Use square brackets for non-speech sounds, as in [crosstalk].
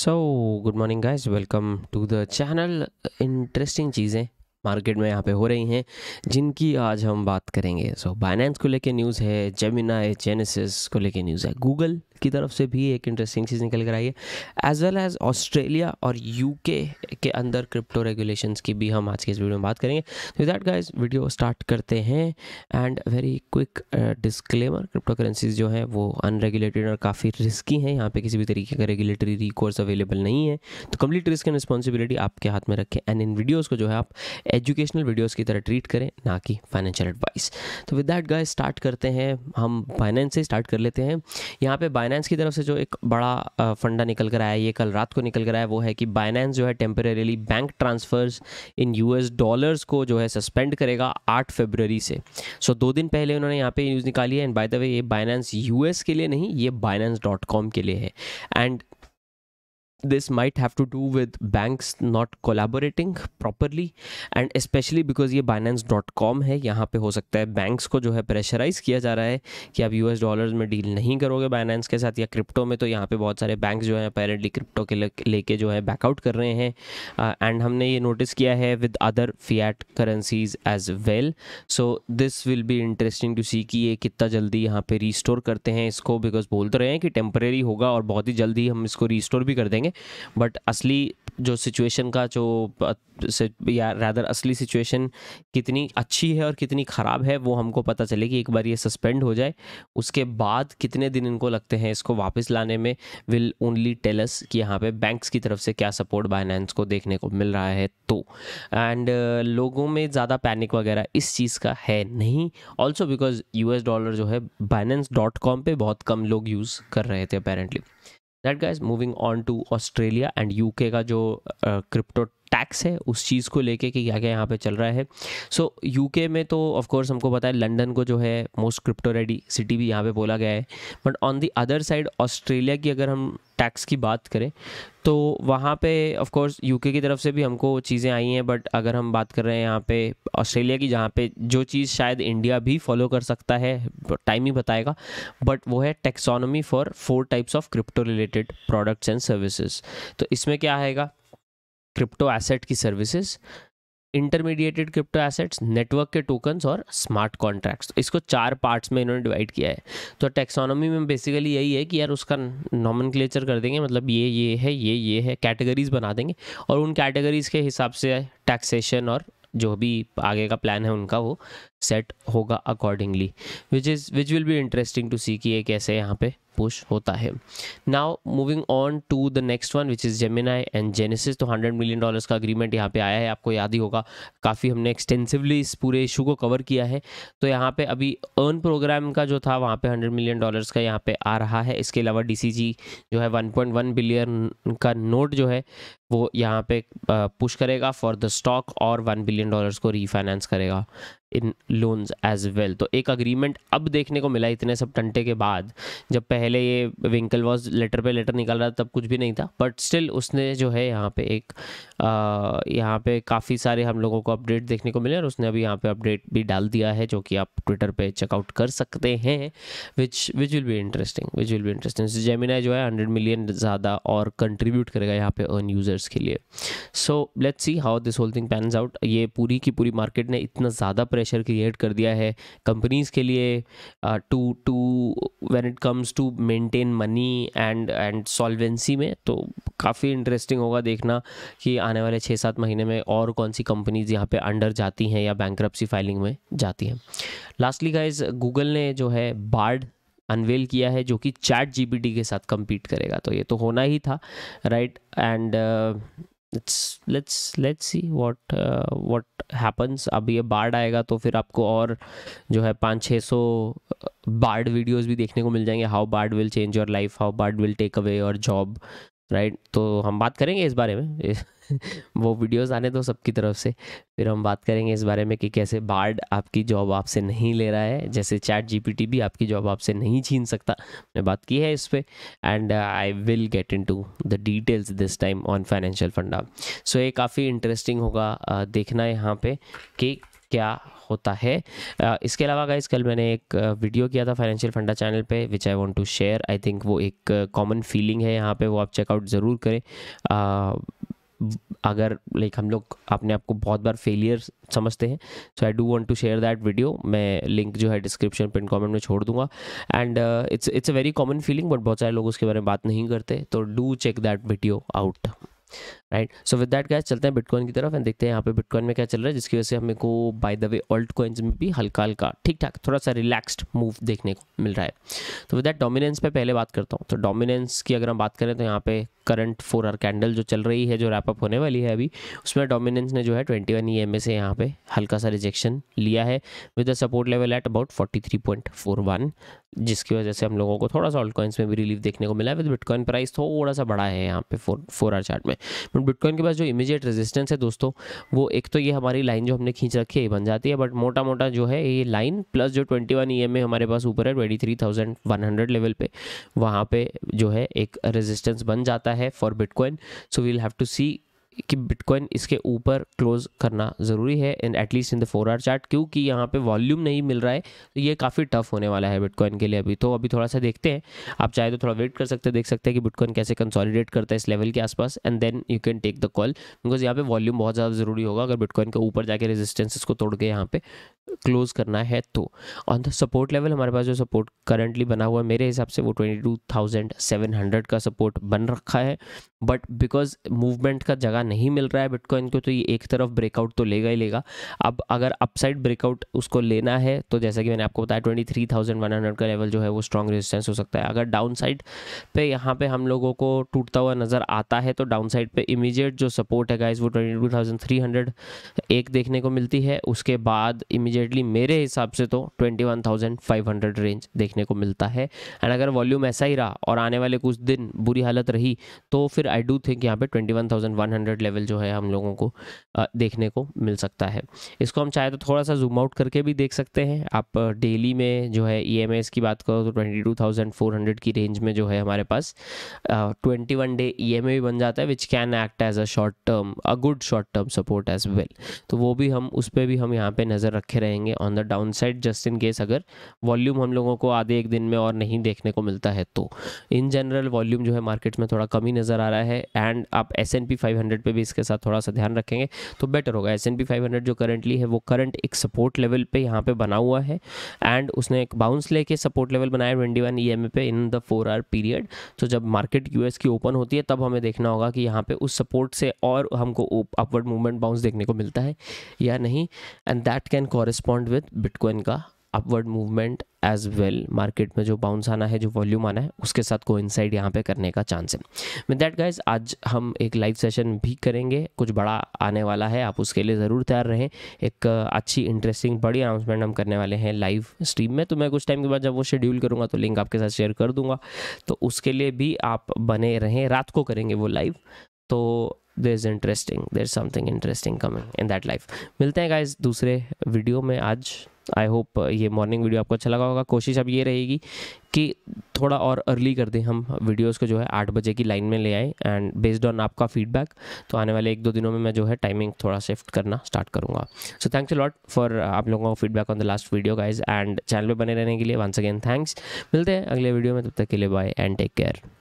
So good morning guys welcome to the channel interesting चीज़ें market में यहाँ पे हो रही हैं जिनकी आज हम बात करेंगे सो so, बाइनेंस को लेके न्यूज़ है जेमिना है जेनेसिस को लेके न्यूज़ है गूगल की तरफ से भी एक इंटरेस्टिंग चीज़ निकल कर आई है एज वेल एज़ ऑस्ट्रेलिया और यूके के अंदर क्रिप्टो रेगुलेशन की भी हम आज के इस वीडियो में बात करेंगे तो दैट गाइज वीडियो स्टार्ट करते हैं and very quick disclaimer crypto currencies जो हैं वो अनरेगुलेटेड और काफ़ी रिस्की हैं यहाँ पे किसी भी तरीके का रेगुलेटरी रिकोर्स अवेलेबल नहीं है तो कंप्लीट रिस्क एंड रिस्पॉन्सिबिलिटी आपके हाथ में रखें एंड इन वीडियोज़ को जो है आप एजुकेशनल वीडियोज़ की तरह ट्रीट करें ना कि फाइनेंशियल एडवाइस तो विद डैट गाइज स्टार्ट करते हैं हम फाइनेंस से स्टार्ट कर लेते हैं यहाँ पे बाय बाइनेंस की तरफ से जो एक बड़ा फंडा निकल कर आया ये कल रात को निकल कर आया वो है कि बाइनेंस जो है temporarily bank transfers in US dollars को जो है सस्पेंड करेगा आठ फेबररी से सो so, दो दिन पहले उन्होंने यहाँ पे न्यूज़ निकाली है एंड बाय द वे ये बाइनेंस यूएस के लिए नहीं ये बाइनेंस डॉट कॉम के लिए है and this might have to do with banks not collaborating properly and especially because ये Binance.com है यहाँ पर हो सकता है बैंक्स को जो है प्रेशराइज़ किया जा रहा है कि आप एस डॉलर में डील नहीं करोगे बाइनेंस के साथ या क्रिप्टो में तो यहाँ पर बहुत सारे बैंक जो हैं अपेरेंटली क्रिप्टो के लेके जो है बैकआउट कर रहे हैं एंड uh, हमने ये नोटिस किया है with other fiat currencies as well so this will be interesting to see कि ये कितना जल्दी यहाँ पर रिस्टोर करते हैं इसको बिकॉज बोलते तो रहे हैं कि टेम्परेरी होगा और बहुत ही जल्दी हम इसको रिस्टोर भी कर देंगे करेंगे बट असली जो सिचुएशन का जो या रैदर असली सिचुएशन कितनी अच्छी है और कितनी ख़राब है वो हमको पता चले कि एक बार ये सस्पेंड हो जाए उसके बाद कितने दिन इनको लगते हैं इसको वापस लाने में विल ओनली टेलस कि यहाँ पे बैंक्स की तरफ से क्या सपोर्ट बाइनेंस को देखने को मिल रहा है तो एंड uh, लोगों में ज़्यादा पैनिक वगैरह इस चीज़ का है नहीं ऑल्सो बिकॉज यू डॉलर जो है बाइनेंस डॉट कॉम बहुत कम लोग यूज़ कर रहे थे apparently that guys moving on to Australia and UK का जो क्रिप्टो टैक्स है उस चीज़ को लेके कि क्या क्या यहाँ पे चल रहा है सो so, यूके में तो ऑफ कोर्स हमको पता है लंदन को जो है मोस्ट क्रिप्टो रेडी सिटी भी यहाँ पे बोला गया है but on the other side Australia की अगर हम टैक्स की बात करें तो वहाँ पे ऑफ कोर्स यूके की तरफ से भी हमको चीज़ें आई हैं बट अगर हम बात कर रहे हैं यहाँ पे ऑस्ट्रेलिया की जहाँ पे जो चीज़ शायद इंडिया भी फॉलो कर सकता है टाइम ही बताएगा बट वो है taxonomy for four types of crypto related products and services तो इसमें क्या आएगा क्रिप्टो एसेट की services intermediated crypto assets network के टोकन्स और स्मार्ट कॉन्ट्रैक्ट्स तो इसको चार पार्ट्स में इन्होंने डिवाइड किया है तो टेक्सोनॉमी में बेसिकली यही है कि यार उसका नॉमन कर देंगे मतलब ये ये है ये ये है कैटेगरीज बना देंगे और उन कैटेगरीज के हिसाब से टैक्सेशन और जो भी आगे का प्लान है उनका वो सेट होगा accordingly which is which will be interesting to see कि ये कैसे यहाँ पे पुश होता है now moving on to the next one which is Gemini and Genesis तो हंड्रेड मिलियन डॉलर्स का अग्रीमेंट यहाँ पे आया है आपको याद ही होगा काफ़ी हमने एक्सटेंसिवली इस पूरे इशू को कवर किया है तो यहाँ पे अभी अर्न प्रोग्राम का जो था वहाँ पे हंड्रेड मिलियन डॉलर्स का यहाँ पे आ रहा है इसके अलावा डी जो है वन पॉइंट वन बिलियन का नोट जो है वो यहाँ पे पुश करेगा फॉर द स्टॉक और वन बिलियन डॉलर्स को रीफाइनेंस करेगा इन लोन्स एज वेल तो एक अग्रीमेंट अब देखने को मिला इतने सब टंटे के बाद जब पहले ये विंकल वॉज लेटर पे लेटर निकल रहा था तब कुछ भी नहीं था बट स्टिल उसने जो है यहाँ पे एक यहाँ पे काफ़ी सारे हम लोगों को अपडेट देखने को मिले और उसने अभी यहाँ पे अपडेट भी डाल दिया है जो कि आप ट्विटर पे चेकआउट कर सकते हैं which which will be interesting which will भी इंटरेस्टिंग जेमिना जो है हंड्रेड मिलियन ज़्यादा और कंट्रीब्यूट करेगा यहाँ पे अर्न यूजर्स के लिए so let's see how this whole thing pans out ये पूरी की पूरी मार्केट ने इतना ज़्यादा प्रेशर क्रिएट कर दिया है कंपनीज़ के लिए to to when it comes to maintain money and and solvency में तो काफ़ी इंटरेस्टिंग होगा देखना कि आने वाले छः सात महीने में और कौन सी कंपनीज़ यहाँ पे अंडर जाती हैं या बैंक फाइलिंग में जाती हैं लास्टली गाइज गूगल ने जो है बार्ड अनवेल किया है जो कि चैट जीपीटी के साथ कम्पीट करेगा तो ये तो होना ही था right and it's let's let's see what uh, what अब ये बाढ़ आएगा तो फिर आपको और जो है पाँच छः सौ बाढ़ uh, वीडियोज भी देखने को मिल जाएंगे how Bard will change your life how Bard will take away your job right right? तो हम बात करेंगे इस बारे में [laughs] वो वीडियोस आने दो सबकी तरफ से फिर हम बात करेंगे इस बारे में कि कैसे बार्ड आपकी जॉब आपसे नहीं ले रहा है जैसे चैट जीपीटी भी आपकी जॉब आपसे नहीं छीन सकता मैंने बात की है इस पर and I will get into the details this time on Financial Funda so ये काफ़ी इंटरेस्टिंग होगा uh, देखना यहाँ पे कि क्या होता है इसके अलावा गाइज कल मैंने एक वीडियो किया था फाइनेंशियल फंडा चैनल पे which I want to share I think वो एक कॉमन फीलिंग है यहाँ पे वो आप चेकआउट ज़रूर करें अगर लाइक हम लोग अपने आप को बहुत बार फेलियर समझते हैं so I do want to share that video मैं लिंक जो है डिस्क्रिप्शन पिन कमेंट में छोड़ दूंगा and it's it's a very common feeling but बहुत सारे लोग उसके बारे में बात नहीं करते तो do check that video out right so with that guys चलते हैं बिटकॉइन की तरफ एंड देखते हैं यहाँ पे बिटकॉइन में क्या चल रहा है जिसकी वजह से हमें को by the way altcoins में भी हल्का हल्का ठीक ठाक थोड़ा सा रिलैक्सड मूव देखने को मिल रहा है तो विद डैट डोमिनेंस पे पहले बात करता हूँ तो डोमिनेंस की अगर हम बात करें तो यहाँ पे करंट फोर आर कैंडल जो चल रही है जो रैपअप होने वाली है अभी उसमें डोमिनेंस ने जो है twenty one E M A से यहाँ पे हल्का सा रिजेक्शन लिया है with the support level at about forty three point four one जिसकी वजह से हम लोगों को थोड़ा सा ऑल्टकॉइंस कॉइन्स में भी रिलीफ देखने को मिला है विद बिटकॉइन प्राइस थोड़ा सा बड़ा है यहाँ पे फोर फोर आर चार्ट में बट बिटकॉइन के पास जो इमीजिएट रेजिस्टेंस है दोस्तों वो एक तो ये हमारी लाइन जो हमने खींच रखी है बन जाती है बट मोटा मोटा जो है ये लाइन प्लस जो twenty one E M A हमारे पास ऊपर है twenty three thousand one hundred level पे वहाँ पर जो है एक रेजिस्टेंस बन जाता है है for bitcoin so we will have to see कि बिटकॉइन इसके ऊपर क्लोज करना ज़रूरी है and at least in the four R chart क्योंकि यहाँ पे वॉल्यूम नहीं मिल रहा है तो ये काफ़ी टफ होने वाला है बिटकॉइन के लिए अभी तो अभी थोड़ा सा देखते हैं आप चाहे तो थोड़ा वेट कर सकते हैं देख सकते हैं कि बिटकॉइन कैसे कंसॉलिडेट करता है इस लेवल के आसपास and then you can take the call because यहाँ पे वॉल्यूम बहुत ज़्यादा ज़रूरी होगा अगर बिटकॉइन के ऊपर जाके रेजिस्टेंसेस को तोड़ के यहाँ पे क्लोज करना है तो ऑन द सपोर्ट लेवल हमारे पास जो सपोर्ट करंटली बना हुआ है मेरे हिसाब से वो twenty two thousand seven hundred का सपोर्ट बन रखा है बट बिकॉज मूवमेंट का जगह नहीं मिल रहा है बिटकॉइन को तो ये एक तरफ ब्रेकआउट तो लेगा ही लेगा अब अगर अपसाइड ब्रेकआउट उसको लेना है तो जैसा कि मैंने आपको बताया twenty three thousand one hundred का लेवल जो है वो स्ट्रॉन्ग रेजिस्टेंस हो सकता है अगर डाउन साइड पर यहाँ पर हम लोगों को टूटता हुआ नज़र आता है तो डाउन साइड पर इमीजिएट जो सपोर्ट है गाइज वो twenty two thousand three hundred एक देखने को मिलती है उसके बाद इमीजिएटली मेरे हिसाब से तो twenty one thousand five hundred range देखने को मिलता है एंड अगर वॉल्यूम ऐसा ही रहा और आने वाले कुछ दिन बुरी हालत रही तो फिर आई डू थिंक यहाँ पे twenty one one thousand hundred level जो है हम लोगों को देखने को मिल सकता है इसको हम चाहे तो थोड़ा सा जूम आउट करके भी देख सकते हैं आप डेली में जो है ई e की बात करो तो हंड्रेड की रेंज में जो है हमारे पास ट्वेंटी वन डे ई भी बन जाता है which can act as a short term a good short term support as well तो वो भी हम उस पर भी हम यहाँ पे नज़र रखे रहेंगे on the downside just in case अगर वॉल्यूम हम लोगों को आधे एक दिन में और नहीं देखने को मिलता है तो इन जनरल वॉल्यूम जो है मार्केट में थोड़ा कमी नज़र आ रहा है रहा है एंड आप S and P five hundred पर भी इसके साथ थोड़ा सा ध्यान रखेंगे तो बेटर होगा S and P five hundred जो करंटली है वो करंट एक सपोर्ट लेवल पे यहाँ पे बना हुआ है एंड उसने एक बाउंस लेके सपोर्ट लेवल बनाया twenty one E M A in the four hour period तो जब मार्केट यूएस की ओपन होती है तब हमें देखना होगा कि यहाँ पे उस सपोर्ट से और हमको अपवर्ड मूवमेंट बाउंस देखने को मिलता है या नहीं and that can correspond with bitcoin का upward movement as well market में जो बाउंस आना है जो वॉल्यूम आना है उसके साथ को इनसाइड यहाँ पर करने का चांस है विद डैट गाइज आज हम एक लाइव सेशन भी करेंगे कुछ बड़ा आने वाला है आप उसके लिए ज़रूर तैयार रहें एक अच्छी इंटरेस्टिंग बड़ी अनाउंसमेंट हम करने वाले हैं लाइव स्ट्रीम में तो मैं कुछ टाइम के बाद जब वो शेड्यूल करूँगा तो लिंक आपके साथ शेयर कर दूँगा तो उसके लिए भी आप बने रहें रात को करेंगे वो लाइव तो there's interesting there's something interesting coming in that life मिलते हैं guys दूसरे वीडियो में आज आई होप uh, ये मॉर्निंग वीडियो आपको अच्छा लगा होगा कोशिश अब ये रहेगी कि थोड़ा और अर्ली कर दें हम वीडियोस को जो है आठ बजे की लाइन में ले आए एंड बेस्ड ऑन आपका फीडबैक तो आने वाले एक दो दिनों में मैं जो है टाइमिंग थोड़ा शिफ्ट करना स्टार्ट करूँगा सो थैंक्स लॉट फॉर आप लोगों का feedback on the last video guys and channel पर बने रहने के लिए वंस अगेन थैंक्स मिलते हैं अगले वीडियो में तब तक के लिए बाय एंड टेक केयर